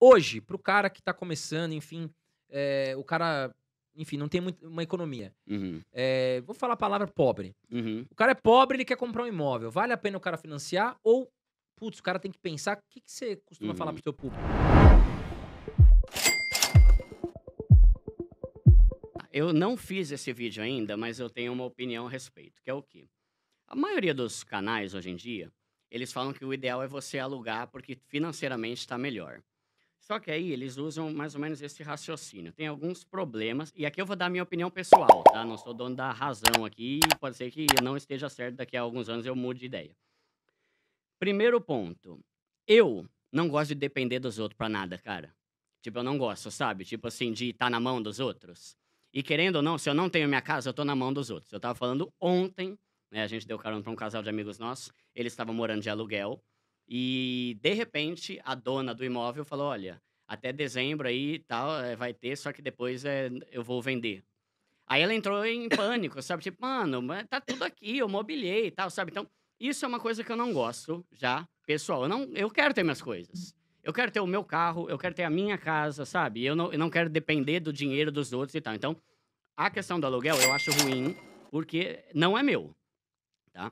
Hoje, para o cara que está começando, enfim, é, o cara, enfim, não tem muito, uma economia. Uhum. É, vou falar a palavra pobre. Uhum. O cara é pobre, ele quer comprar um imóvel. Vale a pena o cara financiar ou, putz, o cara tem que pensar, o que, que você costuma uhum. falar para o seu público? Eu não fiz esse vídeo ainda, mas eu tenho uma opinião a respeito, que é o quê? A maioria dos canais hoje em dia, eles falam que o ideal é você alugar porque financeiramente está melhor. Só que aí eles usam mais ou menos esse raciocínio. Tem alguns problemas, e aqui eu vou dar minha opinião pessoal, tá? Não sou dono da razão aqui, pode ser que não esteja certo, daqui a alguns anos eu mude de ideia. Primeiro ponto, eu não gosto de depender dos outros para nada, cara. Tipo, eu não gosto, sabe? Tipo assim, de estar tá na mão dos outros. E querendo ou não, se eu não tenho minha casa, eu tô na mão dos outros. Eu tava falando ontem, né? A gente deu carona pra um casal de amigos nossos, eles estavam morando de aluguel. E, de repente, a dona do imóvel falou: olha, até dezembro aí tal, eh, vai ter, só que depois é, eu vou vender. Aí ela entrou em pânico, sabe? Tipo, mano, tá tudo aqui, eu mobilei, e tal, sabe? Então, isso é uma coisa que eu não gosto já, pessoal. Eu, não, eu quero ter minhas coisas. Eu quero ter o meu carro, eu quero ter a minha casa, sabe? Eu não, eu não quero depender do dinheiro dos outros e tal. Então, a questão do aluguel eu acho ruim, porque não é meu, tá?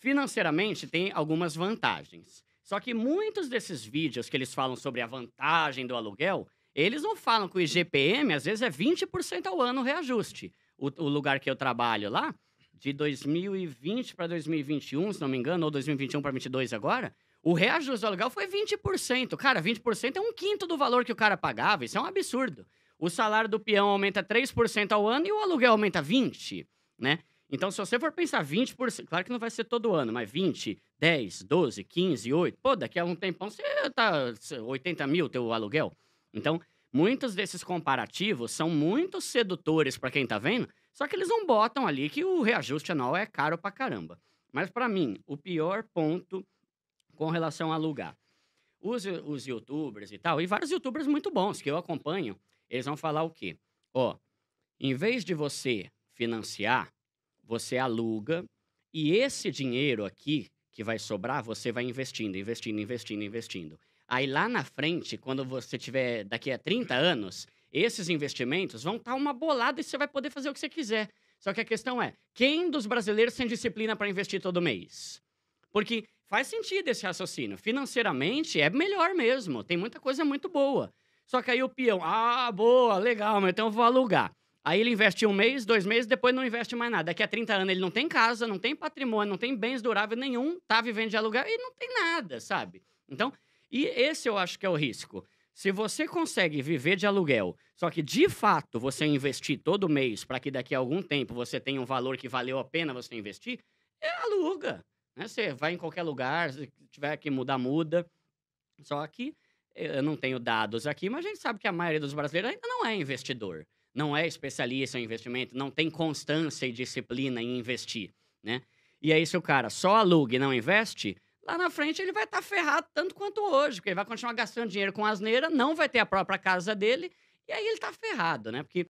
Financeiramente, tem algumas vantagens. Só que muitos desses vídeos que eles falam sobre a vantagem do aluguel, eles não falam que o IGPM, às vezes, é 20% ao ano o reajuste. O, o, lugar que eu trabalho lá, de 2020 para 2021, se não me engano, ou 2021 para 2022 agora, o reajuste do aluguel foi 20%. Cara, 20% é um quinto do valor que o cara pagava. Isso é um absurdo. O salário do peão aumenta 3% ao ano e o aluguel aumenta 20%, né? Então, se você for pensar 20%, claro que não vai ser todo ano, mas 20, 10, 12, 15, 8, pô, daqui a um tempão você tá 80 mil teu aluguel. Então, muitos desses comparativos são muito sedutores para quem tá vendo, só que eles não botam ali que o reajuste anual é caro pra caramba. Mas para mim, o pior ponto com relação a alugar. Os, os youtubers e tal, e vários youtubers muito bons que eu acompanho, eles vão falar o quê? Ó, em vez de você financiar, você aluga e esse dinheiro aqui que vai sobrar, você vai investindo, investindo, investindo, investindo. Aí lá na frente, quando você tiver daqui a 30 anos, esses investimentos vão estar tá uma bolada e você vai poder fazer o que você quiser. Só que a questão é, quem dos brasileiros tem disciplina para investir todo mês? Porque faz sentido esse raciocínio. Financeiramente é melhor mesmo, tem muita coisa muito boa. Só que aí o peão, ah, boa, legal, mas então eu vou alugar. Aí ele investe um mês, dois meses, depois não investe mais nada. Daqui a 30 anos ele não tem casa, não tem patrimônio, não tem bens duráveis nenhum, tá vivendo de aluguel e não tem nada, sabe? Então, e esse eu acho que é o risco. Se você consegue viver de aluguel, só que de fato você investir todo mês para que daqui a algum tempo você tenha um valor que valeu a pena você investir, é aluga. Né? Você vai em qualquer lugar, se tiver que mudar, muda. Só que eh, eu não tenho dados aqui, mas a gente sabe que a maioria dos brasileiros ainda não é investidor não é especialista em investimento, não tem constância e disciplina em investir, né? E aí, é se o cara só aluga e não investe, lá na frente ele vai estar tá ferrado tanto quanto hoje, porque ele vai continuar gastando dinheiro com asneira, não vai ter a própria casa dele, e aí ele está ferrado, né? Porque